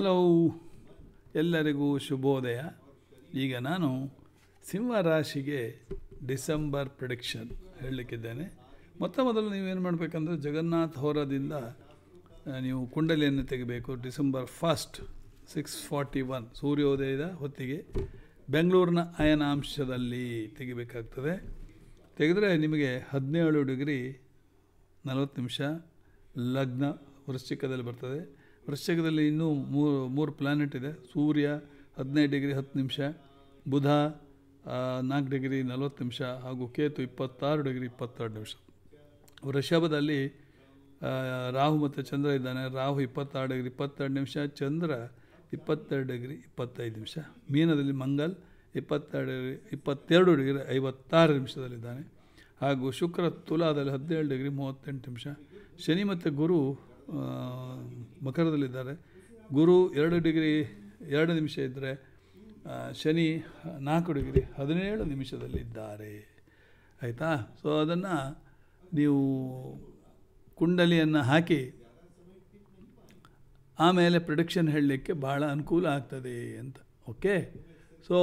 hello ಎಲ್ಲರಿಗೂ ಶುಭೋದಯ ಈಗ ನಾನು ಸಿಂಹ ರಾಶಿಗೆ ಡಿಸೆಂಬರ್ ಪ್ರಿಡಿಕ್ಷನ್ ಹೇಳಲಿಕ್ಕಿದ್ದೇನೆ ಮೊತ್ತ ಮೊದಲು ನೀವೇನು ಮಾಡಬೇಕಂದ್ರೆ ಜಗನ್ನಾಥ್ ಹೋರದಿಂದ ನೀವು ಕುಂಡಲಿಯನ್ನು ತೆಗಿಬೇಕು December first six forty one ಸೂರ್ಯೋದಯದ ಹೊತ್ತಿಗೆ ಬೆಂಗಳೂರಿನ ಅಯನಾಂಶದಲ್ಲಿ ತೆಗಿಬೇಕಾಗ್ತದೆ ತೆಗೆದರೆ ನಿಮಗೆ ಹದಿನೇಳು ಡಿಗ್ರಿ ನಲವತ್ತು ನಿಮಿಷ ಲಗ್ನ ವೃಶ್ಚಿಕದಲ್ಲಿ ಬರ್ತದೆ ವೃಶ್ಚಿಕದಲ್ಲಿ ಇನ್ನೂ ಮೂರು ಮೂರು ಪ್ಲ್ಯಾನೆಟ್ ಇದೆ ಸೂರ್ಯ ಹದಿನೈದು ಡಿಗ್ರಿ ಹತ್ತು ನಿಮಿಷ ಬುಧ ನಾಲ್ಕು ಡಿಗ್ರಿ ನಲವತ್ತು ನಿಮಿಷ ಹಾಗೂ ಕೇತು ಇಪ್ಪತ್ತಾರು ಡಿಗ್ರಿ ಇಪ್ಪತ್ತೆರಡು ನಿಮಿಷ ವೃಷಭದಲ್ಲಿ ರಾಹು ಮತ್ತು ಚಂದ್ರ ಇದ್ದಾನೆ ರಾಹು ಇಪ್ಪತ್ತಾರು ಡಿಗ್ರಿ ಇಪ್ಪತ್ತೆರಡು ನಿಮಿಷ ಚಂದ್ರ ಇಪ್ಪತ್ತೆರಡು ಡಿಗ್ರಿ ಇಪ್ಪತ್ತೈದು ನಿಮಿಷ ಮೀನದಲ್ಲಿ ಮಂಗಲ್ ಇಪ್ಪತ್ತೆರಡು ಡಿಗ್ರಿ ಇಪ್ಪತ್ತೆರಡು ಡಿಗ್ರಿ ಐವತ್ತಾರು ನಿಮಿಷದಲ್ಲಿದ್ದಾನೆ ಹಾಗೂ ಶುಕ್ರ ತುಲಾದಲ್ಲಿ ಹದಿನೇಳು ಡಿಗ್ರಿ ಮೂವತ್ತೆಂಟು ನಿಮಿಷ ಶನಿ ಮತ್ತು ಗುರು ಮಕರದಲ್ಲಿದ್ದಾರೆ ಗುರು ಎರಡು ಡಿಗ್ರಿ ಎರಡು ನಿಮಿಷ ಇದ್ದರೆ ಶನಿ ನಾಲ್ಕು ಡಿಗ್ರಿ ಹದಿನೇಳು ನಿಮಿಷದಲ್ಲಿದ್ದಾರೆ ಆಯಿತಾ ಸೊ ಅದನ್ನು ನೀವು ಕುಂಡಲಿಯನ್ನು ಹಾಕಿ ಆಮೇಲೆ ಪ್ರೊಡಕ್ಷನ್ ಹೇಳಲಿಕ್ಕೆ ಭಾಳ ಅನುಕೂಲ ಆಗ್ತದೆ ಅಂತ okay so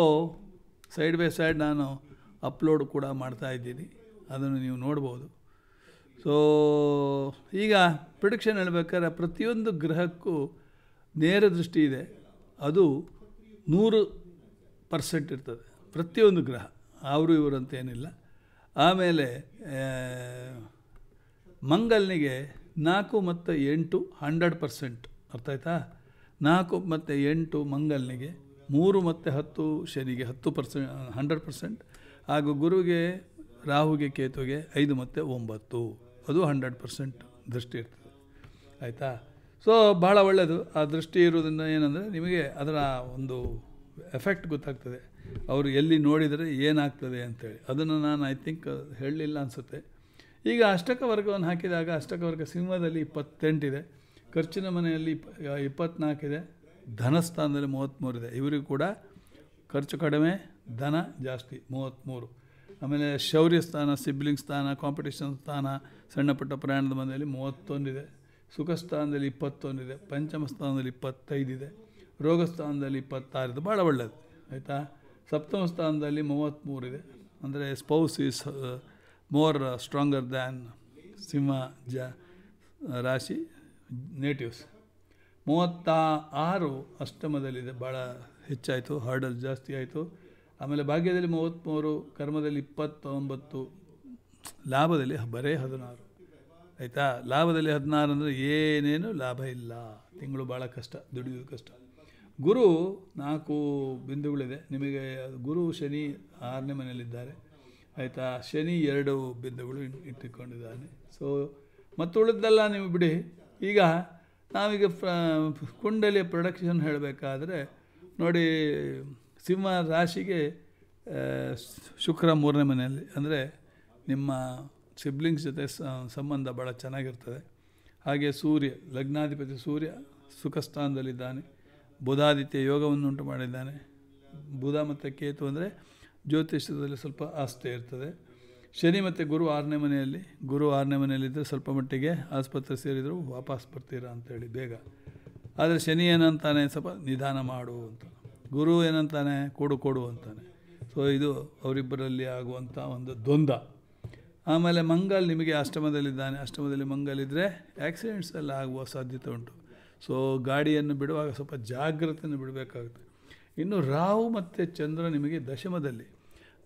side by side ನಾನು ಅಪ್ಲೋಡ್ ಕೂಡ ಮಾಡ್ತಾಯಿದ್ದೀನಿ ಅದನ್ನು ನೀವು ನೋಡ್ಬೋದು ಸೊ ಈಗ ಪ್ರಿಡಿಕ್ಷನ್ ಹೇಳ್ಬೇಕಾದ್ರೆ ಪ್ರತಿಯೊಂದು ಗ್ರಹಕ್ಕೂ ನೇರ ದೃಷ್ಟಿ ಇದೆ ಅದು ನೂರು ಪರ್ಸೆಂಟ್ ಇರ್ತದೆ ಪ್ರತಿಯೊಂದು ಗ್ರಹ ಅವರು ಇವರು ಅಂತ ಏನಿಲ್ಲ ಆಮೇಲೆ ಮಂಗಲ್ನಿಗೆ ನಾಲ್ಕು ಮತ್ತು ಎಂಟು ಹಂಡ್ರೆಡ್ ಪರ್ಸೆಂಟ್ ಅರ್ಥ ಆಯ್ತಾ ನಾಲ್ಕು ಮತ್ತು ಎಂಟು ಮಂಗಲ್ನಿಗೆ ಮೂರು ಮತ್ತು ಹತ್ತು ಶನಿಗೆ ಹತ್ತು ಪರ್ಸೆಂಟ್ ಹಂಡ್ರೆಡ್ ಪರ್ಸೆಂಟ್ ಹಾಗೂ ಗುರುವಿಗೆ ರಾಹುಗೆ ಕೇತುಗೆ ಐದು ಮತ್ತು ಒಂಬತ್ತು ಅದು ಹಂಡ್ರೆಡ್ ಪರ್ಸೆಂಟ್ ದೃಷ್ಟಿ ಇರ್ತದೆ ಆಯಿತಾ ಸೊ ಭಾಳ ಒಳ್ಳೆಯದು ಆ ದೃಷ್ಟಿ ಇರೋದನ್ನ ಏನಂದರೆ ನಿಮಗೆ ಅದರ ಒಂದು ಎಫೆಕ್ಟ್ ಗೊತ್ತಾಗ್ತದೆ ಅವರು ಎಲ್ಲಿ ನೋಡಿದರೆ ಏನಾಗ್ತದೆ ಅಂತೇಳಿ ಅದನ್ನು ನಾನು ಐ ಥಿಂಕ್ ಹೇಳಲಿಲ್ಲ ಅನಿಸುತ್ತೆ ಈಗ ಅಷ್ಟಕ ವರ್ಗವನ್ನು ಹಾಕಿದಾಗ ಅಷ್ಟಕ ವರ್ಗ ಸಿನಿಮಾದಲ್ಲಿ ಇಪ್ಪತ್ತೆಂಟಿದೆ ಖರ್ಚಿನ ಮನೆಯಲ್ಲಿ ಇಪ್ಪತ್ನಾಲ್ಕಿದೆ ಧನಸ್ಥಾನದಲ್ಲಿ ಮೂವತ್ತ್ಮೂರಿದೆ ಇವರಿಗೂ ಕೂಡ ಖರ್ಚು ಕಡಿಮೆ ಧನ ಜಾಸ್ತಿ ಮೂವತ್ತ್ಮೂರು ಆಮೇಲೆ ಶೌರ್ಯ ಸ್ಥಾನ ಸಿಬ್ಲಿಂಗ್ ಸ್ಥಾನ ಕಾಂಪಿಟೇಷನ್ ಸ್ಥಾನ ಸಣ್ಣ ಪ್ರಯಾಣದ ಮನೆಯಲ್ಲಿ ಮೂವತ್ತೊಂದಿದೆ ಸುಖ ಸ್ಥಾನದಲ್ಲಿ ಇಪ್ಪತ್ತೊಂದಿದೆ ಪಂಚಮ ಸ್ಥಾನದಲ್ಲಿ ಇಪ್ಪತ್ತೈದಿದೆ ರೋಗ ಸ್ಥಾನದಲ್ಲಿ ಇಪ್ಪತ್ತಾರಿದೆ ಭಾಳ ಒಳ್ಳೆಯದು ಆಯಿತಾ ಸಪ್ತಮ ಸ್ಥಾನದಲ್ಲಿ ಮೂವತ್ತ್ಮೂರಿದೆ ಅಂದರೆ spouse is more stronger than ಸಿಂಹ ಜ uh, ರಾಶಿ ನೇಟಿವ್ಸ್ ಮೂವತ್ತ ಆರು ಅಷ್ಟಮದಲ್ಲಿದೆ ಭಾಳ ಹೆಚ್ಚಾಯಿತು ಹರ್ಡಲ್ ಜಾಸ್ತಿ ಆಯಿತು ಆಮೇಲೆ ಭಾಗ್ಯದಲ್ಲಿ ಮೂವತ್ತ್ಮೂರು ಕರ್ಮದಲ್ಲಿ ಇಪ್ಪತ್ತೊಂಬತ್ತು ಲಾಭದಲ್ಲಿ ಬರೇ ಹದಿನಾರು ಆಯಿತಾ ಲಾಭದಲ್ಲಿ ಹದಿನಾರು ಅಂದರೆ ಏನೇನು ಲಾಭ ಇಲ್ಲ ತಿಂಗಳು ಭಾಳ ಕಷ್ಟ ದುಡಿಯೋದು ಕಷ್ಟ ಗುರು ನಾಲ್ಕು ಬಿಂದುಗಳಿದೆ ನಿಮಗೆ ಗುರು ಶನಿ ಆರನೇ ಮನೆಯಲ್ಲಿದ್ದಾರೆ ಆಯಿತಾ ಶನಿ ಎರಡು ಬಿಂದುಗಳು ಇಟ್ಟುಕೊಂಡಿದ್ದಾನೆ ಸೊ ಮತ್ತು ಉಳಿದೆಲ್ಲ ನೀವು ಬಿಡಿ ಈಗ ನಾವೀಗ ಕುಂಡಲಿಯ ಪ್ರೊಡಕ್ಷನ್ ಹೇಳಬೇಕಾದ್ರೆ ನೋಡಿ ಸಿಂಹ ರಾಶಿಗೆ ಶುಕ್ರ ಮೂರನೇ ಮನೆಯಲ್ಲಿ ಅಂದರೆ ನಿಮ್ಮ ಸಿಬ್ಲಿಂಗ್ಸ್ ಜೊತೆ ಸಂಬಂಧ ಭಾಳ ಚೆನ್ನಾಗಿರ್ತದೆ ಹಾಗೆ ಸೂರ್ಯ ಲಗ್ನಾಧಿಪತಿ ಸೂರ್ಯ ಸುಖ ಸ್ಥಾನದಲ್ಲಿದ್ದಾನೆ ಬುಧಾದಿತ್ಯ ಯೋಗವನ್ನು ಉಂಟು ಮಾಡಿದ್ದಾನೆ ಬುಧ ಮತ್ತು ಕೇತು ಅಂದರೆ ಜ್ಯೋತಿಷ್ಯದಲ್ಲಿ ಸ್ವಲ್ಪ ಆಸ್ತಿ ಇರ್ತದೆ ಶನಿ ಮತ್ತು ಗುರು ಆರನೇ ಮನೆಯಲ್ಲಿ ಗುರು ಆರನೇ ಮನೆಯಲ್ಲಿದ್ದರೆ ಸ್ವಲ್ಪ ಮಟ್ಟಿಗೆ ಆಸ್ಪತ್ರೆ ಸೇರಿದರೂ ವಾಪಸ್ ಬರ್ತೀರಾ ಅಂತೇಳಿ ಬೇಗ ಆದರೆ ಶನಿ ಏನಂತಾನೆ ಸ್ವಲ್ಪ ನಿಧಾನ ಮಾಡು ಅಂತ ಗುರು ಏನಂತಾನೆ ಕೊಡು ಕೊಡು ಅಂತಾನೆ ಸೊ ಇದು ಅವರಿಬ್ಬರಲ್ಲಿ ಆಗುವಂಥ ಒಂದು ದ್ವಂದ್ವ ಆಮೇಲೆ ಮಂಗಲ್ ನಿಮಗೆ ಅಷ್ಟಮದಲ್ಲಿದ್ದಾನೆ ಅಷ್ಟಮದಲ್ಲಿ ಮಂಗಲಿದ್ದರೆ ಆಕ್ಸಿಡೆಂಟ್ಸ್ ಎಲ್ಲ ಆಗುವ ಸಾಧ್ಯತೆ ಉಂಟು ಸೊ ಗಾಡಿಯನ್ನು ಬಿಡುವಾಗ ಸ್ವಲ್ಪ ಜಾಗ್ರತೆಯನ್ನು ಬಿಡಬೇಕಾಗುತ್ತೆ ಇನ್ನು ರಾಹು ಮತ್ತು ಚಂದ್ರ ನಿಮಗೆ ದಶಮದಲ್ಲಿ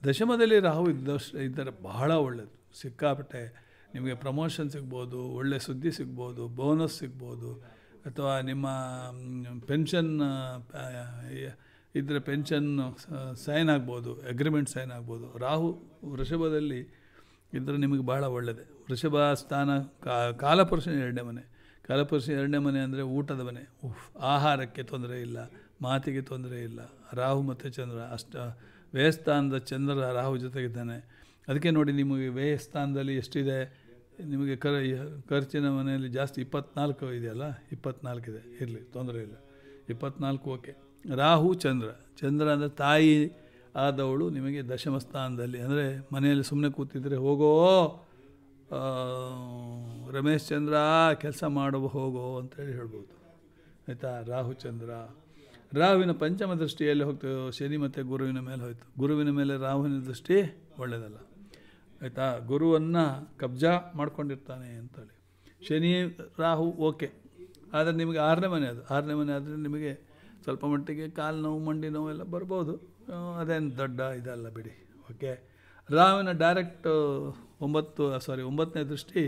ದಶಮದಲ್ಲಿ ರಾಹು ಇದ್ದಷ್ಟು ಇದ್ದರೆ ಬಹಳ ಒಳ್ಳೆಯದು ಸಿಕ್ಕಾಪಟ್ಟೆ ನಿಮಗೆ ಪ್ರಮೋಷನ್ ಸಿಗ್ಬೋದು ಒಳ್ಳೆ ಸುದ್ದಿ ಸಿಗ್ಬೋದು ಬೋನಸ್ ಸಿಗ್ಬೋದು ಅಥವಾ ನಿಮ್ಮ ಪೆನ್ಷನ್ ಇದರ ಪೆನ್ಷನ್ನು ಸೈನ್ ಆಗ್ಬೋದು ಅಗ್ರಿಮೆಂಟ್ ಸೈನ್ ಆಗ್ಬೋದು ರಾಹು ವೃಷಭದಲ್ಲಿ ಇದ್ದರೆ ನಿಮಗೆ ಬಹಳ ಒಳ್ಳೆಯದೆ ವೃಷಭ ಸ್ಥಾನ ಕಾಲಪುರುಷನ ಎರಡನೇ ಮನೆ ಕಾಲಪುರುಷ ಎರಡನೇ ಮನೆ ಅಂದರೆ ಊಟದ ಮನೆ ಉಫ್ ಆಹಾರಕ್ಕೆ ತೊಂದರೆ ಇಲ್ಲ ಮಾತಿಗೆ ತೊಂದರೆ ಇಲ್ಲ ರಾಹು ಮತ್ತು ಚಂದ್ರ ಅಷ್ಟ ವ್ಯಯಸ್ಥಾನದ ಚಂದ್ರ ರಾಹು ಜೊತೆಗಿದ್ದಾನೆ ಅದಕ್ಕೆ ನೋಡಿ ನಿಮಗೆ ವ್ಯಯಸ್ಥಾನದಲ್ಲಿ ಎಷ್ಟಿದೆ ನಿಮಗೆ ಕ ಖರ್ಚಿನ ಮನೆಯಲ್ಲಿ ಜಾಸ್ತಿ ಇಪ್ಪತ್ನಾಲ್ಕು ಇದೆಯಲ್ಲ ಇದೆ ಇರಲಿ ತೊಂದರೆ ಇಲ್ಲ ಇಪ್ಪತ್ನಾಲ್ಕು ಓಕೆ ರಾಹು ಚಂದ್ರ ಚಂದ್ರ ಅಂದರೆ ತಾಯಿ ಆದವಳು ನಿಮಗೆ ದಶಮ ಸ್ಥಾನದಲ್ಲಿ ಅಂದರೆ ಮನೆಯಲ್ಲಿ ಸುಮ್ಮನೆ ಕೂತಿದ್ರೆ ಹೋಗೋ ರಮೇಶ್ ಚಂದ್ರ ಕೆಲಸ ಮಾಡುವ ಹೋಗೋ ಅಂತೇಳಿ ಹೇಳ್ಬೋದು ಆಯಿತಾ ರಾಹು ಚಂದ್ರ ರಾಹುವಿನ ಪಂಚಮ ದೃಷ್ಟಿಯಲ್ಲಿ ಹೋಗ್ತೇವೆ ಶನಿ ಮತ್ತು ಗುರುವಿನ ಮೇಲೆ ಹೋಯ್ತು ಗುರುವಿನ ಮೇಲೆ ರಾಹುವಿನ ದೃಷ್ಟಿ ಒಳ್ಳೆಯದಲ್ಲ ಆಯಿತಾ ಗುರುವನ್ನು ಕಬ್ಜಾ ಮಾಡ್ಕೊಂಡಿರ್ತಾನೆ ಅಂತೇಳಿ ಶನಿ ರಾಹು ಓಕೆ ಆದರೆ ನಿಮಗೆ ಆರನೇ ಮನೆ ಅದು ಆರನೇ ಮನೆ ಆದರೆ ನಿಮಗೆ ಸ್ವಲ್ಪ ಮಟ್ಟಿಗೆ ಕಾಲು ನೋವು ಮಂಡಿ ನೋವು ಎಲ್ಲ ಬರ್ಬೋದು ಅದೇನು ದೊಡ್ಡ ಇದಲ್ಲ ಬಿಡಿ ಓಕೆ ರಾವಿನ ಡೈರೆಕ್ಟ್ ಒಂಬತ್ತು ಸಾರಿ ಒಂಬತ್ತನೇ ದೃಷ್ಟಿ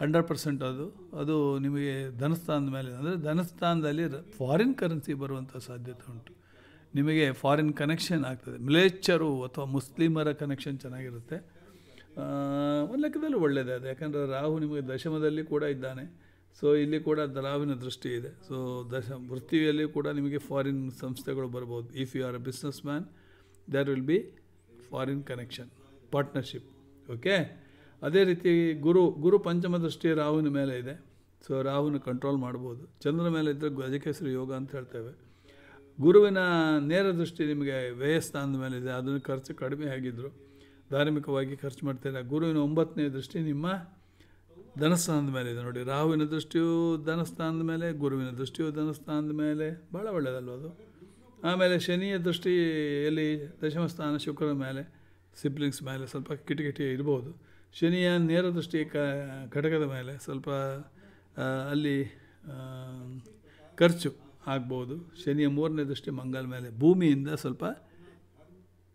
ಹಂಡ್ರೆಡ್ ಪರ್ಸೆಂಟ್ ಅದು ಅದು ನಿಮಗೆ ಧನಸ್ಥಾನದ ಮೇಲೆ ಅಂದರೆ ಧನಸ್ಥಾನದಲ್ಲಿ ಫಾರಿನ್ ಕರೆನ್ಸಿ ಬರುವಂಥ ಸಾಧ್ಯತೆ ಉಂಟು ನಿಮಗೆ ಫಾರಿನ್ ಕನೆಕ್ಷನ್ ಆಗ್ತದೆ ಮಿಲೇಚರು ಅಥವಾ ಮುಸ್ಲಿಮರ ಕನೆಕ್ಷನ್ ಚೆನ್ನಾಗಿರುತ್ತೆ ಒಂದು ಲೆಕ್ಕದಲ್ಲಿ ಒಳ್ಳೆಯದೇ ಅದು ಯಾಕಂದರೆ ರಾಹು ನಿಮಗೆ ದಶಮದಲ್ಲಿ ಕೂಡ ಇದ್ದಾನೆ ಸೊ ಇಲ್ಲಿ ಕೂಡ ದಲಾವಿನ ದೃಷ್ಟಿ ಇದೆ ಸೊ ದಶ ವೃತ್ತಿಯಲ್ಲಿ ಕೂಡ ನಿಮಗೆ ಫಾರಿನ್ ಸಂಸ್ಥೆಗಳು ಬರ್ಬೋದು if you are a business man there will be foreign connection partnership okay ಅದೇ ರೀತಿ ಗುರು ಗುರು ಪಂಚಮ ದೃಷ್ಟಿ ರಾಹುವಿನ ಮೇಲೆ ಇದೆ ಸೊ ರಾಹುನ ಕಂಟ್ರೋಲ್ ಮಾಡ್ಬೋದು ಚಂದ್ರನ ಮೇಲೆ ಇದ್ದರೆ ಗಜಕೇಸರಿ ಯೋಗ ಅಂತ ಹೇಳ್ತೇವೆ ಗುರುವಿನ ನೇರ ದೃಷ್ಟಿ ನಿಮಗೆ ವ್ಯಯಸ್ಥಾನದ ಮೇಲೆ ಇದೆ ಅದನ್ನು ಖರ್ಚು ಕಡಿಮೆ ಆಗಿದ್ದರು ಧಾರ್ಮಿಕವಾಗಿ ಖರ್ಚು ಇಲ್ಲ ಗುರುವಿನ ಒಂಬತ್ತನೇ ದೃಷ್ಟಿ ನಿಮ್ಮ ಧನಸ್ಥಾನದ ಮೇಲೆ ಇದೆ ನೋಡಿ ರಾಹುವಿನ ದೃಷ್ಟಿಯು ಧನಸ್ಥಾನದ ಮೇಲೆ ಗುರುವಿನ ದೃಷ್ಟಿಯು ಧನಸ್ಥಾನದ ಮೇಲೆ ಭಾಳ ಒಳ್ಳೆಯದಲ್ವ ಅದು ಆಮೇಲೆ ಶನಿಯ ದೃಷ್ಟಿ ಎಲ್ಲಿ ದಶಮಸ್ಥಾನ ಶುಕ್ರ ಮೇಲೆ ಸಿಬ್ಲಿಂಗ್ಸ್ ಮೇಲೆ ಸ್ವಲ್ಪ ಕಿಟಕಿಟಿ ಇರ್ಬೋದು ಶನಿಯ ನೇರ ದೃಷ್ಟಿ ಕ ಘಟಕದ ಮೇಲೆ ಸ್ವಲ್ಪ ಅಲ್ಲಿ ಖರ್ಚು ಆಗ್ಬೋದು ಶನಿಯ ಮೂರನೇ ದೃಷ್ಟಿ ಮಂಗಲ್ ಮೇಲೆ ಭೂಮಿಯಿಂದ ಸ್ವಲ್ಪ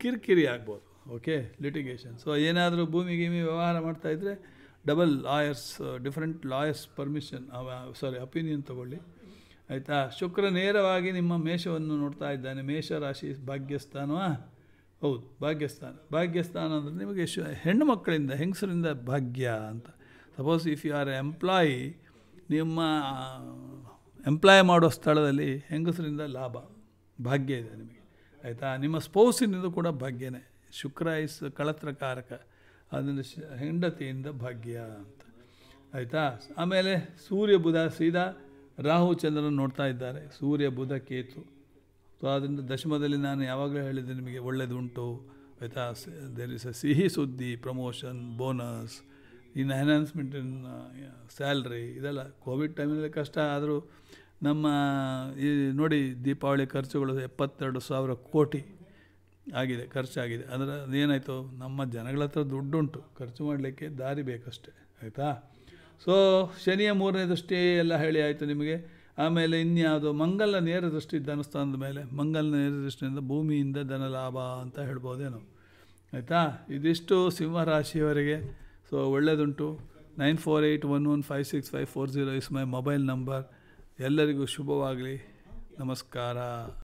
ಕಿರಿಕಿರಿ ಆಗ್ಬೋದು ಓಕೆ ಲಿಟಿಗೇಷನ್ ಸೊ ಏನಾದರೂ ಭೂಮಿ ಗೀಮಿ ವ್ಯವಹಾರ ಮಾಡ್ತಾಯಿದ್ರೆ double lawyers different lawyers permission sorry opinion ತಗೊಳ್ಳಿ ಆಯಿತಾ ಶುಕ್ರ ನೇರವಾಗಿ ನಿಮ್ಮ ಮೇಷವನ್ನು ನೋಡ್ತಾ ಇದ್ದಾನೆ ಮೇಷರಾಶಿ ಭಾಗ್ಯಸ್ಥಾನವಾ ಹೌದು ಭಾಗ್ಯಸ್ಥಾನ ಭಾಗ್ಯಸ್ಥಾನ ಅಂದರೆ ನಿಮಗೆ ಶು ಹೆಣ್ಣು ಮಕ್ಕಳಿಂದ ಹೆಂಗಸರಿಂದ ಭಾಗ್ಯ ಅಂತ suppose if you are employee ನಿಮ್ಮ ಎಂಪ್ಲಾಯ್ ಮಾಡೋ ಸ್ಥಳದಲ್ಲಿ ಹೆಂಗಸರಿಂದ ಲಾಭ ಭಾಗ್ಯ ಇದೆ ನಿಮಗೆ ಆಯಿತಾ ನಿಮ್ಮ ಸ್ಪೌಸಿನಿಂದ ಕೂಡ ಭಾಗ್ಯನೇ ಶುಕ್ರ ಇಸ್ ಕಳತ್ರಕಾರಕ ಅದನ್ನು ಹೆಂಡತಿಯಿಂದ ಭಾಗ್ಯ ಅಂತ ಆಯಿತಾ ಆಮೇಲೆ ಸೂರ್ಯ ಬುಧ ಸೀದಾ ರಾಹು ಚಂದ್ರನ ನೋಡ್ತಾ ಇದ್ದಾರೆ ಸೂರ್ಯ ಬುಧ ಕೇತು ಸೊ ಆದ್ದರಿಂದ ದಶಮದಲ್ಲಿ ನಾನು ಯಾವಾಗಲೂ ಹೇಳಿದ್ದೆ ನಿಮಗೆ ಒಳ್ಳೆಯದುಂಟು ಆಯಿತಾ ದೇರ್ ಇಸ್ ಅ ಸಿಹಿ ಸುದ್ದಿ ಪ್ರಮೋಷನ್ ಬೋನಸ್ ಇನ್ನು ಎನ್ಹಾನ್ಸ್ಮೆಂಟ್ ಇನ್ ಸ್ಯಾಲ್ರಿ ಇದೆಲ್ಲ ಕೋವಿಡ್ ಟೈಮಲ್ಲಿ ಕಷ್ಟ ಆದರೂ ನಮ್ಮ ಈ ನೋಡಿ ದೀಪಾವಳಿ ಖರ್ಚುಗಳು ಎಪ್ಪತ್ತೆರಡು ಸಾವಿರ ಕೋಟಿ ಆಗಿದೆ ಖರ್ಚಾಗಿದೆ ಅಂದರೆ ಅದೇನಾಯಿತು ನಮ್ಮ ಜನಗಳ ಹತ್ರ ದುಡ್ಡುಂಟು ಖರ್ಚು ಮಾಡಲಿಕ್ಕೆ ದಾರಿ ಬೇಕಷ್ಟೆ ಆಯಿತಾ ಸೊ ಶನಿಯ ಮೂರನೇ ದೃಷ್ಟಿ ಎಲ್ಲ ಹೇಳಿ ಆಯಿತು ನಿಮಗೆ ಆಮೇಲೆ ಇನ್ಯಾವುದು ಮಂಗಲ ನೇರ ದೃಷ್ಟಿ ಧನಸ್ಥಾನದ ಮೇಲೆ ಮಂಗಲನ ನೇರ ದೃಷ್ಟಿಯಿಂದ ಭೂಮಿಯಿಂದ ಧನ ಲಾಭ ಅಂತ ಹೇಳ್ಬೋದೇನು ಆಯಿತಾ ಇದಿಷ್ಟು ಸಿಂಹರಾಶಿಯವರಿಗೆ ಸೊ ಒಳ್ಳೆಯದುಂಟು nine four eight one one five six five four zero is my mobile number ಎಲ್ಲರಿಗೂ ಶುಭವಾಗಲಿ ನಮಸ್ಕಾರ